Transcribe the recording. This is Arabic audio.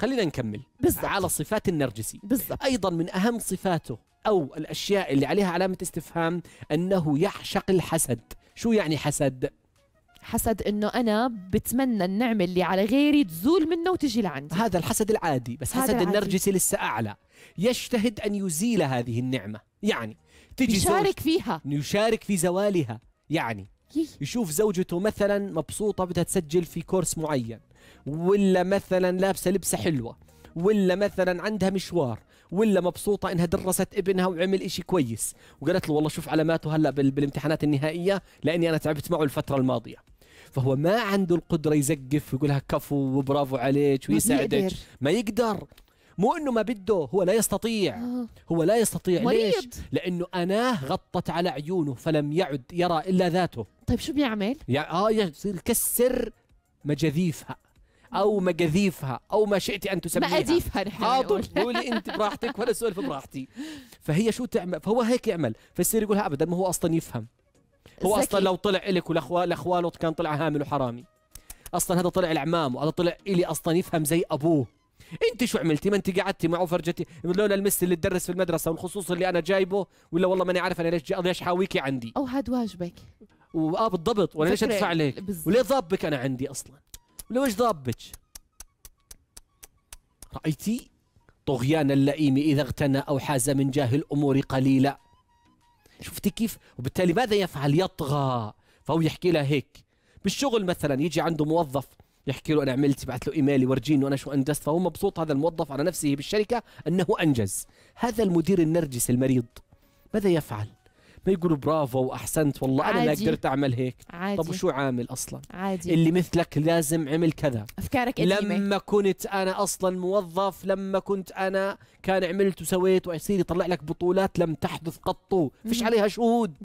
خلينا نكمل بالزبط. على صفات النرجسي بالزبط. أيضا من أهم صفاته أو الأشياء اللي عليها علامة استفهام أنه يعشق الحسد شو يعني حسد؟ حسد انه انا بتمنى النعمه اللي على غيري تزول منه وتجي لعندي هذا الحسد العادي بس حسد العادي. النرجسي لسه اعلى يجتهد ان يزيل هذه النعمه يعني تجي يشارك فيها يشارك في زوالها يعني يشوف زوجته مثلا مبسوطة بدها تسجل في كورس معين ولا مثلا لابسة لبسة حلوة ولا مثلا عندها مشوار ولا مبسوطة انها درست ابنها وعمل اشي كويس وقالت له والله شوف علاماته هلا بالامتحانات النهائية لاني انا تعبت معه الفترة الماضية فهو ما عنده القدرة يزقف ويقولها كفو وبرافو عليك ويساعدك ما يقدر مو انه ما بده هو لا يستطيع آه. هو لا يستطيع مريض. ليش لانه اناه غطت على عيونه فلم يعد يرى الا ذاته طيب شو بيعمل يعني اه يصير كسر مجاذيفها او مجاذيفها او ما شئت ان تسميها مقاذيفها نحن اه قولي انت براحتك وانا سؤال براحتي فهي شو تعمل فهو هيك يعمل فيصير يقولها ابدا ما هو اصلا يفهم هو زكي. اصلا لو طلع لك ولاخواله كان طلع هامل وحرامي اصلا هذا طلع العمام وهذا طلع الي اصلا يفهم زي ابوه انت شو عملتي ما انت قعدتي معه فرجتي لولا المس اللي تدرس في المدرسه والخصوص اللي انا جايبه ولا والله ماني عارف انا ليش ليش حاويكي عندي او هاد واجبك واه بالضبط وانا ليش ادفع عليك وليه ضابك انا عندي اصلا ايش ضابك رايتي طغيان اللئيم اذا اغتنى او حاز من جاه الامور قليلا شفتي كيف وبالتالي ماذا يفعل يطغى فهو يحكي لها هيك بالشغل مثلا يجي عنده موظف يحكي له انا عملت بعث له ايميل يورجيني انا شو انجزت فهو مبسوط هذا الموظف على نفسه بالشركه انه انجز هذا المدير النرجس المريض ماذا يفعل ما يقول برافو واحسنت والله عادي. انا ما قدرت اعمل هيك عادي. طب وشو عامل اصلا عادي. اللي مثلك لازم عمل كذا افكارك قديمه لما كنت انا اصلا موظف لما كنت انا كان عملت وسويت ويصير يطلع لك بطولات لم تحدث قط فيش عليها شهود